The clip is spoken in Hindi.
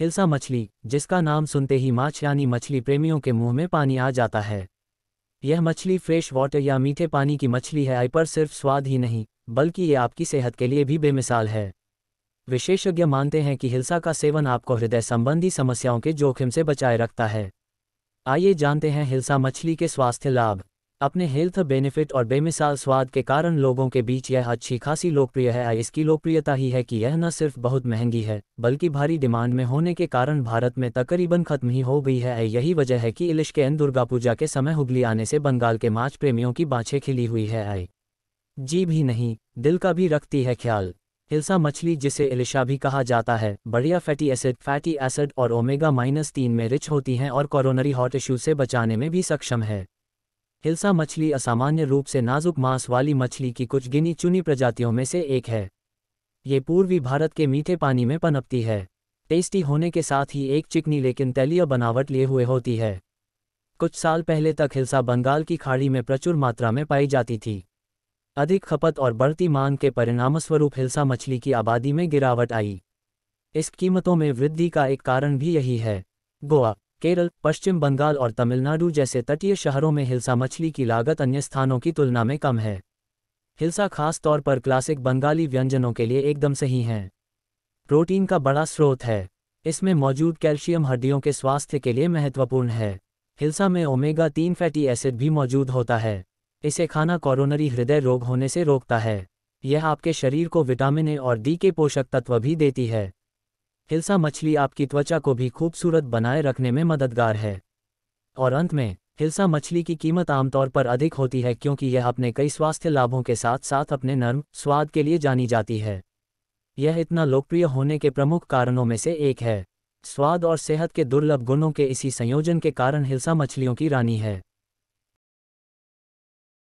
हिल्सा मछली जिसका नाम सुनते ही माछ यानी मछली प्रेमियों के मुंह में पानी आ जाता है यह मछली फ्रेश वाटर या मीठे पानी की मछली है आईपर सिर्फ स्वाद ही नहीं बल्कि ये आपकी सेहत के लिए भी बेमिसाल है विशेषज्ञ मानते हैं कि हिल्सा का सेवन आपको हृदय संबंधी समस्याओं के जोखिम से बचाए रखता है आइए जानते हैं हिल्सा मछली के स्वास्थ्य लाभ अपने हेल्थ बेनिफिट और बेमिसाल स्वाद के कारण लोगों के बीच यह अच्छी खासी लोकप्रिय है इसकी लोकप्रियता ही है कि यह न सिर्फ बहुत महंगी है बल्कि भारी डिमांड में होने के कारण भारत में तकरीबन खत्म ही हो गई है यही वजह है कि इलिश के एन दुर्गा पूजा के समय हुगली आने से बंगाल के माछ प्रेमियों की बाछे खिली हुई है आई जी भी नहीं दिल का भी रखती है ख्याल हिलसा मछली जिसे इलिशा भी कहा जाता है बढ़िया फैटी एसिड फैटी एसिड और ओमेगा माइनस तीन में रिच होती हैं और कोरोनरी हॉट इश्यू से बचाने में भी सक्षम है हिल्सा मछली असामान्य रूप से नाजुक मांस वाली मछली की कुछ गिनी चुनी प्रजातियों में से एक है ये पूर्वी भारत के मीठे पानी में पनपती है टेस्टी होने के साथ ही एक चिकनी लेकिन तैलीय बनावट लिए हुए होती है कुछ साल पहले तक हिल्सा बंगाल की खाड़ी में प्रचुर मात्रा में पाई जाती थी अधिक खपत और बढ़ती मांग के परिणामस्वरूप हिल्सा मछली की आबादी में गिरावट आई इस कीमतों में वृद्धि का एक कारण भी यही है गोवा केरल पश्चिम बंगाल और तमिलनाडु जैसे तटीय शहरों में हिलसा मछली की लागत अन्य स्थानों की तुलना में कम है हिलसा खास तौर पर क्लासिक बंगाली व्यंजनों के लिए एकदम सही हैं प्रोटीन का बड़ा स्रोत है इसमें मौजूद कैल्शियम हड्डियों के स्वास्थ्य के लिए महत्वपूर्ण है हिलसा में ओमेगा तीन फैटी एसिड भी मौजूद होता है इसे खाना कोरोनरी हृदय रोग होने से रोकता है यह आपके शरीर को विटामिन ए और डी के पोषक तत्व भी देती है हिल्सा मछली आपकी त्वचा को भी खूबसूरत बनाए रखने में मददगार है और अंत में हिल्सा मछली की कीमत आमतौर पर अधिक होती है क्योंकि यह अपने कई स्वास्थ्य लाभों के साथ साथ अपने नर्म स्वाद के लिए जानी जाती है यह इतना लोकप्रिय होने के प्रमुख कारणों में से एक है स्वाद और सेहत के दुर्लभ गुणों के इसी संयोजन के कारण हिल्सा मछलियों की रानी है